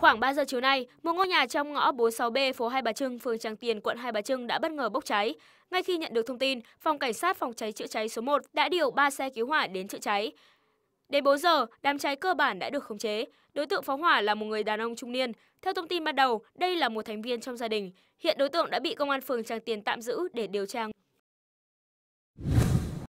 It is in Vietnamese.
Khoảng 3 giờ chiều nay, một ngôi nhà trong ngõ 46B phố Hai Bà Trưng, phường Tràng Tiền, quận Hai Bà Trưng đã bất ngờ bốc cháy. Ngay khi nhận được thông tin, phòng cảnh sát phòng cháy chữa cháy số 1 đã điều 3 xe cứu hỏa đến chữa cháy. Đến 4 giờ, đám cháy cơ bản đã được khống chế. Đối tượng phóng hỏa là một người đàn ông trung niên. Theo thông tin ban đầu, đây là một thành viên trong gia đình. Hiện đối tượng đã bị công an phường Tràng Tiền tạm giữ để điều tra.